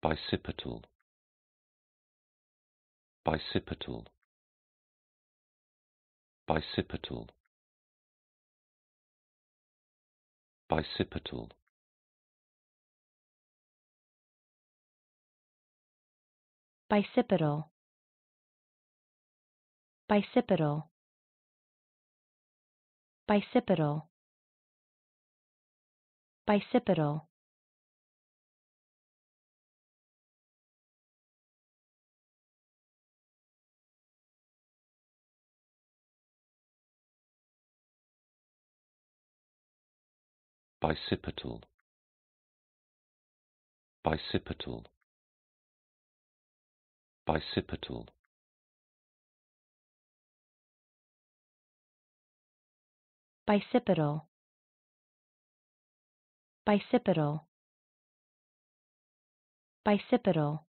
Bicipital bicipital bicipital bicipital bicipital bicipital bicipital bicipital Bicipital bicipital bicipital bicipital bicipital bicipital